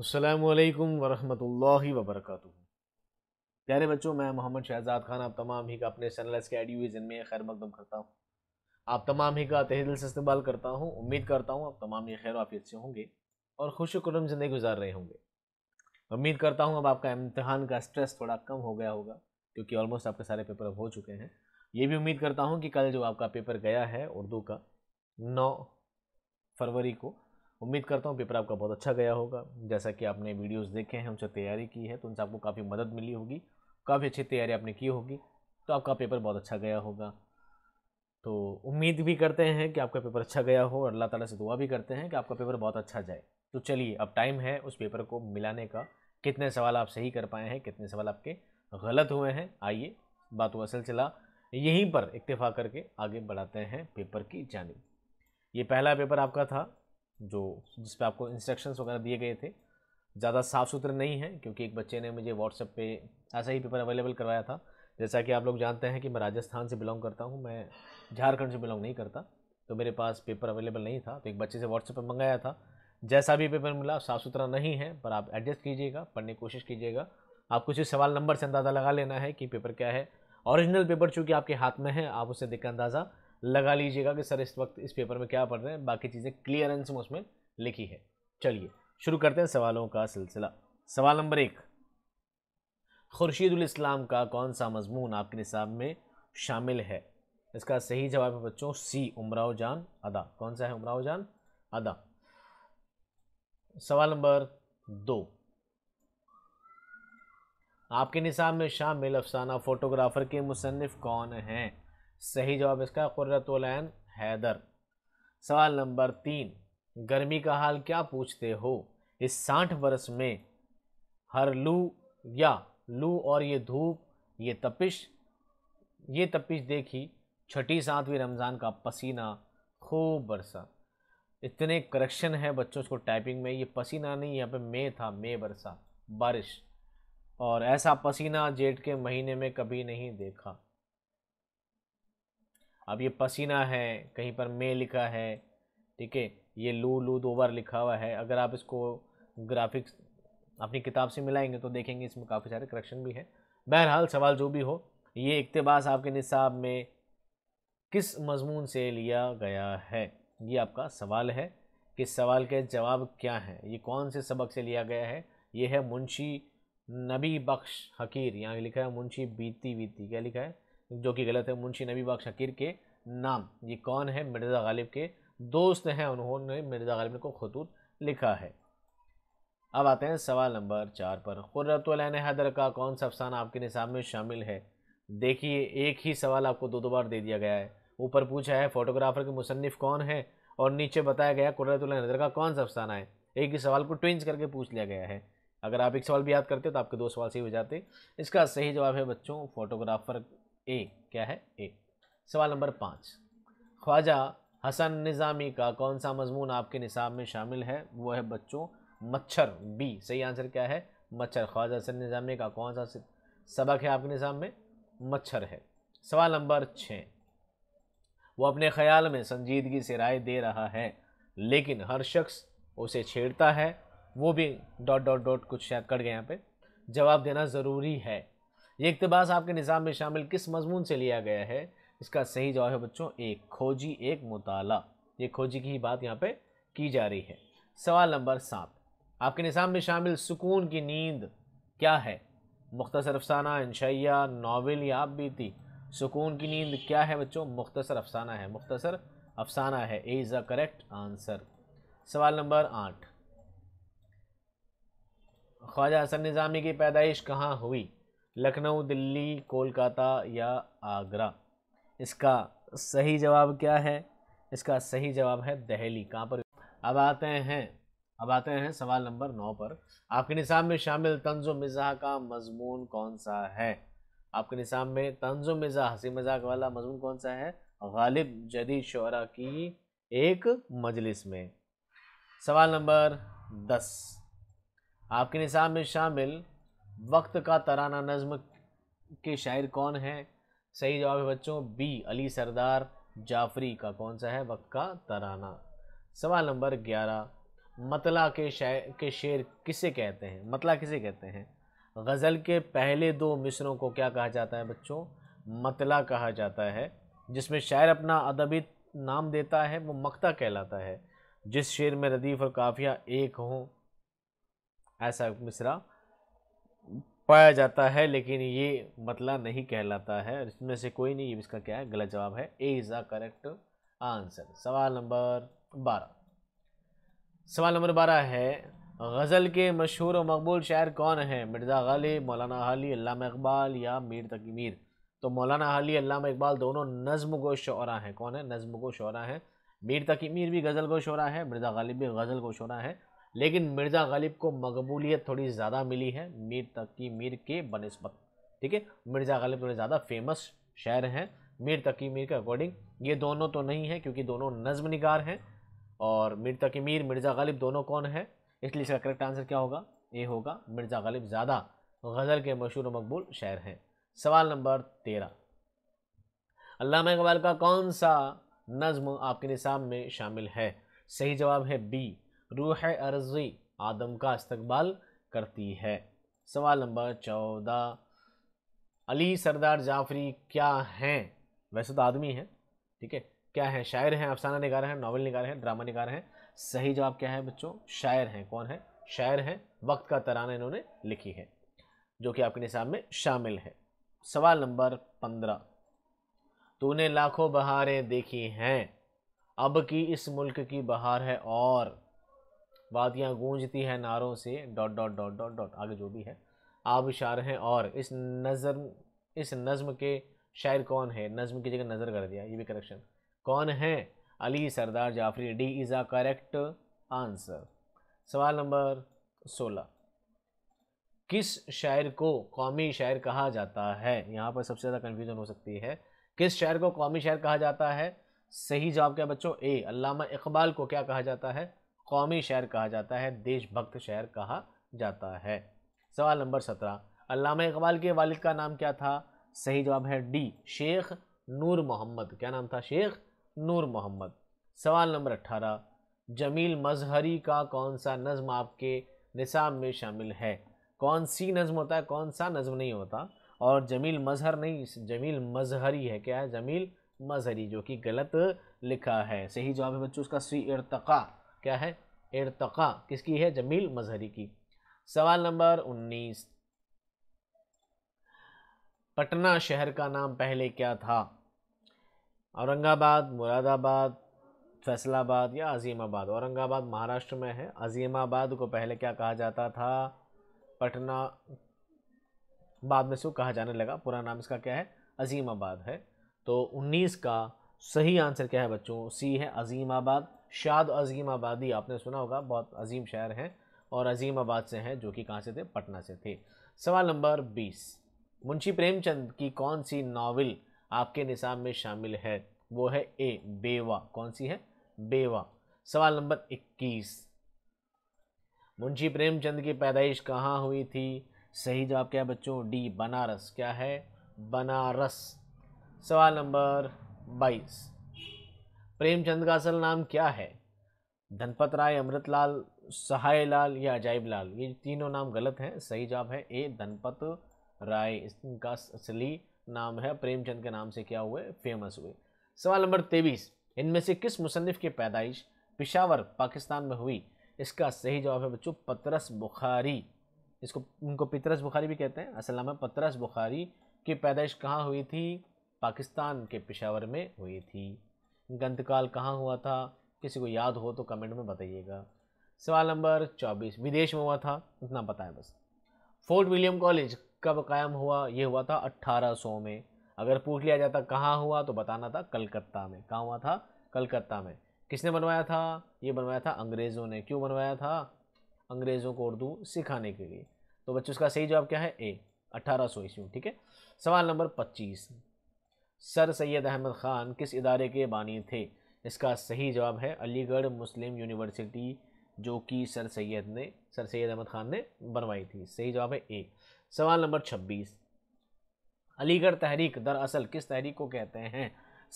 असलकम वरहमल वबरक प्यारे बच्चों मैं मोहम्मद शहजाद खान आप तमाम ही का अपने चैनल एस के एडियोजन में खैर मकदम करता हूँ आप तमाम ही का तहदिल से इस्तेमाल करता हूँ उम्मीद करता हूँ आप तमाम ही खैर आफियत से होंगे और खुश ज़िंदगी गुजार रहे होंगे उम्मीद करता हूँ अब आपका इम्तहान का स्ट्रेस थोड़ा कम हो गया होगा क्योंकि ऑलमोस्ट आपके सारे पेपर अब हो चुके हैं ये भी उम्मीद करता हूँ कि कल जो आपका पेपर गया है उर्दू का नौ फरवरी को उम्मीद करता हूँ पेपर आपका बहुत अच्छा गया होगा जैसा कि आपने वीडियोस देखे हैं उनसे तैयारी की है तो उनसे आपको काफ़ी मदद मिली होगी काफ़ी अच्छी तैयारी आपने की होगी तो आपका पेपर बहुत अच्छा गया होगा तो उम्मीद भी करते हैं कि आपका पेपर अच्छा गया हो और अल्लाह ताला से दुआ भी करते हैं कि आपका पेपर बहुत अच्छा जाए तो चलिए अब टाइम है उस पेपर को मिलाने का कितने सवाल आप सही कर पाए हैं कितने सवाल आपके गलत हुए हैं आइए बात असल चला यहीं पर इतफ़ा करके आगे बढ़ाते हैं पेपर की जानब ये पहला पेपर आपका था जो जिस पर आपको इंस्ट्रक्शंस वगैरह दिए गए थे ज़्यादा साफ़ सुथरे नहीं हैं क्योंकि एक बच्चे ने मुझे व्हाट्सएप पे ऐसा ही पेपर अवेलेबल करवाया था जैसा कि आप लोग जानते हैं कि मैं राजस्थान से बिलोंग करता हूँ मैं झारखंड से बिलोंग नहीं करता तो मेरे पास पेपर अवेलेबल नहीं था तो एक बच्चे से व्हाट्सएप पर मंगाया था जैसा भी पेपर मिला साफ़ सुथरा नहीं है पर आप एडजस्ट कीजिएगा पढ़ने की कोशिश कीजिएगा आपको सिर्फ सवाल नंबर से अंदाज़ा लगा लेना है कि पेपर क्या है ओरिजिनल पेपर चूँकि आपके हाथ में है आप उसे देखकर अंदाज़ा लगा लीजिएगा कि सर इस वक्त इस पेपर में क्या पढ़ रहे हैं बाकी चीज़ें क्लियरेंस में उसमें लिखी है चलिए शुरू करते हैं सवालों का सिलसिला सवाल नंबर एक खुर्शीद इस्लाम का कौन सा मजमून आपके निसाब में शामिल है इसका सही जवाब है बच्चों सी उमराव जान अदा कौन सा है उमराव जान अदा सवाल नंबर दो आपके निसाब में शामिल अफसाना फ़ोटोग्राफ़र के मुसनफ़ कौन हैं सही जवाब इसका कुर्रतुलैन हैदर सवाल नंबर तीन गर्मी का हाल क्या पूछते हो इस साठ वर्ष में हर लू या लू और ये धूप ये तपिश ये तपिश देखी छठी सातवीं रमज़ान का पसीना खूब बरसा इतने करेक्शन है बच्चों को टाइपिंग में ये पसीना नहीं यहाँ पे मे था मे बरसा बारिश और ऐसा पसीना जेठ के महीने में कभी नहीं देखा अब ये पसीना है कहीं पर मे लिखा है ठीक है ये लू दो बार लिखा हुआ है अगर आप इसको ग्राफिक्स अपनी किताब से मिलाएंगे तो देखेंगे इसमें काफ़ी सारे करेक्शन भी हैं बहरहाल सवाल जो भी हो ये इकतबास आपके निसाब में किस मजमून से लिया गया है ये आपका सवाल है कि सवाल के जवाब क्या हैं ये कौन से सबक से लिया गया है ये है मुंशी नबी बख्श हकीर यहाँ लिखा है मुंशी बीती बीती क्या लिखा है जो कि गलत है मुंशी बाग शकीर के नाम ये कौन है मिर्ज़ा गालिब के दोस्त हैं उन्होंने मिर्ज़ा गालिब को खतूत लिखा है अब आते हैं सवाल नंबर चार पर क़ुर्रतुलैन हैदर का कौन सा अफसाना आपके निसाब में शामिल है देखिए एक ही सवाल आपको दो दो बार दे दिया गया है ऊपर पूछा है फ़ोटोग्राफ़र के मुसनफ़ कौन है और नीचे बताया गया क़ुर्रतुलैन हैदर का कौन सा अफसाना है एक ही सवाल को ट्विंस करके पूछ लिया गया है अगर आप एक सवाल भी याद करते हो तो आपके दो सवाल सही हो जाते इसका सही जवाब है बच्चों फ़ोटोग्राफ़र ए क्या है ए सवाल नंबर पाँच ख्वाजा हसन निज़ामी का कौन सा मजमून आपके निसाब में शामिल है वो है बच्चों मच्छर बी सही आंसर क्या है मच्छर ख्वाजा हसन निज़ामी का कौन सा सबक है आपके निसाब में मच्छर है सवाल नंबर छः वो अपने ख्याल में संजीदगी से राय दे रहा है लेकिन हर शख्स उसे छेड़ता है वो भी डॉट डॉट डॉट कुछ शायद कट गए यहाँ पे जवाब देना ज़रूरी है ये इकतबास आपके निज़ाम में शामिल किस मजमून से लिया गया है इसका सही जवाब है बच्चों एक खोजी एक मुताला ये खोजी की ही बात यहाँ पे की जा रही है सवाल नंबर सात आपके निज़ाम में शामिल सुकून की नींद क्या है मुख्तर अफसाना इंशैया नावल या आप बीती सुकून की नींद क्या है बच्चों मुख्तर अफसाना है मुख्तर अफसाना है A is the correct answer सवाल नंबर आठ ख्वाजा हसन निज़ामी की पैदाइश कहाँ हुई लखनऊ दिल्ली कोलकाता या आगरा इसका सही जवाब क्या है इसका सही जवाब है दहली कहाँ पर अब आते हैं अब आते हैं सवाल नंबर नौ पर आपके निसाब में शामिल तंज मिज़ाह का मजमून कौन सा है आपके निसाब में तंज मिज़ाह हंसी मजाक वाला मजमून कौन सा है गालिब जदी शरा की एक मजलिस में सवाल नंबर दस आपके निसाब में शामिल वक्त का तराना नज़म के शायर कौन है सही जवाब है बच्चों बी अली सरदार जाफरी का कौन सा है वक्त का तराना सवाल नंबर ग्यारह मतला के शायर के शेर किसे कहते हैं मतला किसे कहते हैं गज़ल के पहले दो मिसरों को क्या कहा जाता है बच्चों मतला कहा जाता है जिसमें शायर अपना अदबी नाम देता है वो मक्ता कहलाता है जिस शेर में रदीफ़ और काफ़िया एक हों ऐसा मिसरा पाया जाता है लेकिन ये मतला नहीं कहलाता है इसमें से कोई नहीं इसका क्या है गलत जवाब है A is the correct answer सवाल नंबर बारह सवाल नंबर बारह है गज़ल के मशहूर और मकबूल शायर कौन हैं मिर्ज़ा गालिब मौलाना हाली अल्लामा इकबाल या मीर तकी मीर तो मौलाना हाली अल्लामा इकबाल दोनों नज़म को शरा हैं कौन है नज़म को शरा हैं मीर तकी मीर भी गज़ल को शरा है मिर्ज़ा गालिब भी गज़ल को शरा है लेकिन मिर्ज़ा गालिब को मकबूलियत थोड़ी ज़्यादा मिली है मीर तकी मीर के बनस्बत ठीक है मिर्ज़ा गालिब थोड़े ज़्यादा फेमस शायर हैं मीर तकी मीर के अकॉर्डिंग ये दोनों तो नहीं है क्योंकि दोनों नज़म नगार हैं और मीर तकी मीर मिर्ज़ा गालिब दोनों कौन है इसलिए इसका करेक्ट आंसर क्या होगा ये होगा मिर्ज़ा गालिब ज़्यादा गज़ल के मशहूर मकबूल शायर हैं सवाल नंबर तेरह अलामा इकबाल का कौन सा नज़म आपके निसाब में शामिल है सही जवाब है बी रूह अर्जी आदम का इस्तबाल करती है सवाल नंबर चौदह अली सरदार जाफरी क्या हैं वैसे तो आदमी हैं ठीक है क्या है शायर हैं अफसाना निगार हैं नावल निगार हैं ड्रामा निगार हैं सही जवाब क्या है बच्चों शायर हैं कौन है शायर हैं वक्त का तराना इन्होंने लिखी है जो कि आपके निशाब में शामिल है सवाल नंबर पंद्रह तूने लाखों बहारें देखी हैं अब की इस मुल्क की बहार है और वादियाँ गूंजती हैं नारों से dot dot dot dot dot आगे जो भी है आबशार हैं और इस नज़र इस नज़म के शायर कौन है नज़म की जगह नज़र कर दिया ये भी करेक्शन कौन है Ali Sardar Jafri D is a correct answer सवाल नंबर सोलह किस शायर को कौमी शायर कहा जाता है यहाँ पर सबसे ज़्यादा कन्फ्यूज़न हो सकती है किस शायर को कौमी शायर कहा जाता है सही जवाब क्या बच्चों ए अलामा इकबाल को क्या कहा जाता है कौमी शहर कहा जाता है देशभक्त शहर कहा जाता है सवाल नंबर सत्रह अलामा इकबाल के वालिद का नाम क्या था सही जवाब है डी शेख नूर मोहम्मद क्या नाम था शेख नूर मोहम्मद सवाल नंबर अट्ठारह जमील मजहरी का कौन सा नज़म आपके निसाब में शामिल है कौन सी नज़म होता है कौन सा नज़म नहीं होता और जमील मजहर नहीं जमील मजहरी है क्या है जमील मजहरी जो कि गलत लिखा है सही जवाब है बच्चों उसका सी इरतका क्या है इरतका किसकी है जमील मजहरी की सवाल नंबर उन्नीस पटना शहर का नाम पहले क्या था औरंगाबाद मुरादाबाद फैसलाबाद या अजीमाबाद औरंगाबाद महाराष्ट्र में है अजीमाबाद को पहले क्या कहा जाता था पटना बाद में से कहा जाने लगा पूरा नाम इसका क्या है अजीमाबाद है तो 19 का सही आंसर क्या है बच्चों सी है अजीमाबाद शाद अजीम आबादी आपने सुना होगा बहुत अजीम शहर हैं और अजीम आबाद से हैं जो कि कहाँ से थे पटना से थे सवाल नंबर बीस मुंशी प्रेमचंद की कौन सी नावल आपके निसाब में शामिल है वो है ए बेवा कौन सी है बेवा सवाल नंबर इक्कीस मुंशी प्रेमचंद की पैदाइश कहाँ हुई थी सही जवाब क्या बच्चों डी बनारस क्या है बनारस सवाल नंबर बाईस प्रेमचंद का असल नाम क्या है धनपत राय अमृतलाल सहाय लाल या अजायब लाल ये तीनों नाम गलत हैं सही जवाब है ए धनपत राय इनका असली नाम है प्रेमचंद के नाम से क्या हुए फेमस हुए सवाल नंबर तेईस इनमें से किस मुसनफ़ की पैदाइश पिशावर पाकिस्तान में हुई इसका सही जवाब है बच्चों पतरस बुखारी इसको उनको पितरस बुखारी भी कहते हैं असल नाम है पतरस बुखारी की पैदाइश कहाँ हुई थी पाकिस्तान के पिशावर में हुई थी गंतकाल कहाँ हुआ था किसी को याद हो तो कमेंट में बताइएगा सवाल नंबर चौबीस विदेश में हुआ था इतना पता है बस फोर्ट विलियम कॉलेज कब कायम हुआ ये हुआ था 1800 में अगर पूछ लिया जाता कहाँ हुआ तो बताना था कलकत्ता में कहाँ हुआ था कलकत्ता में किसने बनवाया था ये बनवाया था अंग्रेज़ों ने क्यों बनवाया था अंग्रेज़ों को उर्दू सिखाने के लिए तो बच्चों इसका सही जवाब क्या है ए अट्ठारह सौ ईस्वी ठीक है सवाल नंबर पच्चीस सर सैयद अहमद ख़ान किस इदारे के बानी थे इसका सही जवाब है अलीगढ़ मुस्लिम यूनिवर्सिटी जो कि सर सैयद ने सर सैयद अहमद ख़ान ने बनवाई थी सही जवाब है ए सवाल नंबर छब्बीस अलीगढ़ तहरीक दरअसल किस तहरीक को कहते हैं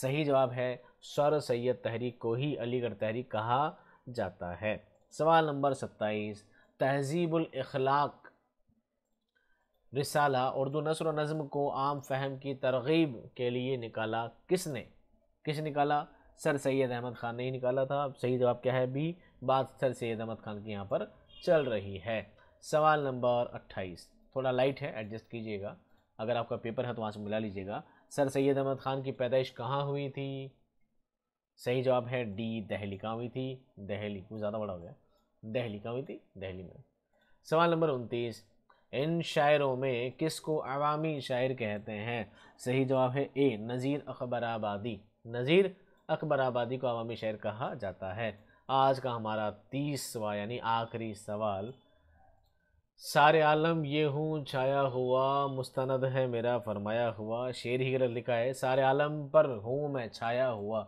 सही जवाब है सर सैयद तहरीक को ही अलीगढ़ तहरीक कहा जाता है सवाल नंबर सत्ताईस तहजीबुल अखलाक रिसाला उर्दू नसर नज़म को आम फहम की तरगीब के लिए निकाला किसने किस निकाला सर सैद अहमद ख़ान ने ही निकाला था सही जवाब क्या है बी बात सर सैद अहमद ख़ान की यहाँ पर चल रही है सवाल नंबर अट्ठाईस थोड़ा लाइट है एडजस्ट कीजिएगा अगर आपका पेपर है तो वहाँ से मिला लीजिएगा सर सैद अहमद ख़ान की पैदाइश कहाँ हुई थी सही जवाब है डी दहली कहाँ हुई थी दहली कुछ ज़्यादा बड़ा हो गया दहली कहाँ हुई थी दहली में सवाल नंबर उनतीस इन शायरों में किसको अवामी शायर कहते हैं सही जवाब है ए नज़ीर अकबर आबादी नज़ीर अकबर आबादी को अवामी शायर कहा जाता है आज का हमारा तीसवा यानी आखिरी सवाल सारे आलम ये हूँ छाया हुआ मुस्तनद है मेरा फरमाया हुआ शेर ही गलत लिखा है सारे आलम पर हूँ मैं छाया हुआ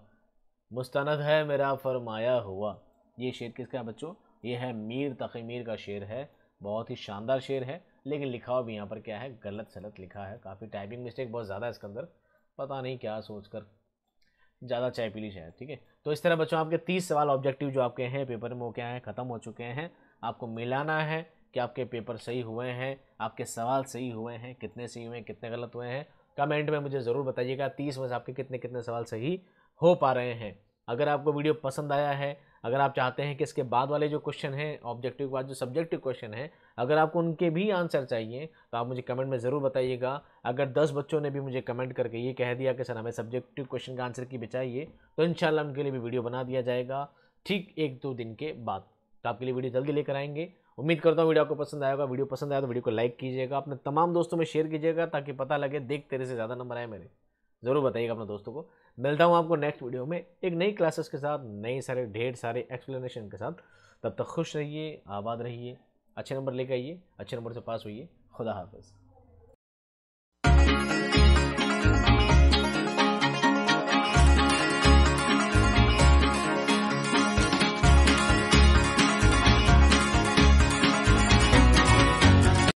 मुस्तनद है मेरा फरमाया हुआ ये शेर किसका है बच्चों ये है मीर तकी मीर का शेर है बहुत ही शानदार शेर है लेकिन लिखा भी यहाँ पर क्या है गलत सलत लिखा है काफ़ी टाइपिंग मिस्टेक बहुत ज़्यादा है इसके अंदर पता नहीं क्या सोच कर ज़्यादा चाय पीली शायद ठीक है तो इस तरह बच्चों आपके तीस सवाल ऑब्जेक्टिव जो आपके हैं पेपर में वो क्या है ख़त्म हो चुके हैं आपको मिलाना है कि आपके पेपर सही हुए हैं आपके सवाल सही हुए हैं कितने सही हुए हैं कितने गलत हुए हैं कमेंट में मुझे ज़रूर बताइएगा तीस में आपके कितने कितने सवाल सही हो पा रहे हैं अगर आपको वीडियो पसंद आया है अगर आप चाहते हैं कि इसके बाद वाले जो क्वेश्चन हैं ऑब्जेक्टिव के बाद जो सब्जेक्टिव क्वेश्चन हैं अगर आपको उनके भी आंसर चाहिए तो आप मुझे कमेंट में ज़रूर बताइएगा अगर दस बच्चों ने भी मुझे कमेंट करके ये कह दिया कि सर हमें सब्जेक्टिव क्वेश्चन का आंसर की बचाइए तो इन उनके लिए भी वीडियो बना दिया जाएगा ठीक एक दो दिन के बाद तो आपके लिए वीडियो जल्दी लेकर आएंगे उम्मीद करता हूँ वीडियो आपको पसंद आएगा वीडियो पसंद आया तो वीडियो को लाइक कीजिएगा अपने तमाम दोस्तों में शेयर कीजिएगा ताकि पता लगे देख तेरे से ज़्यादा नंबर आए मेरे ज़रूर बताइएगा अपने दोस्तों को मिलता हूँ आपको नेक्स्ट वीडियो में एक नई क्लासेस के साथ नए सारे ढेर सारे एक्सप्लेनेशन के साथ तब तक खुश रहिए आबाद रहिए अच्छे नंबर लेकर आइए अच्छे नंबर से पास होइए खुदा हाफिज़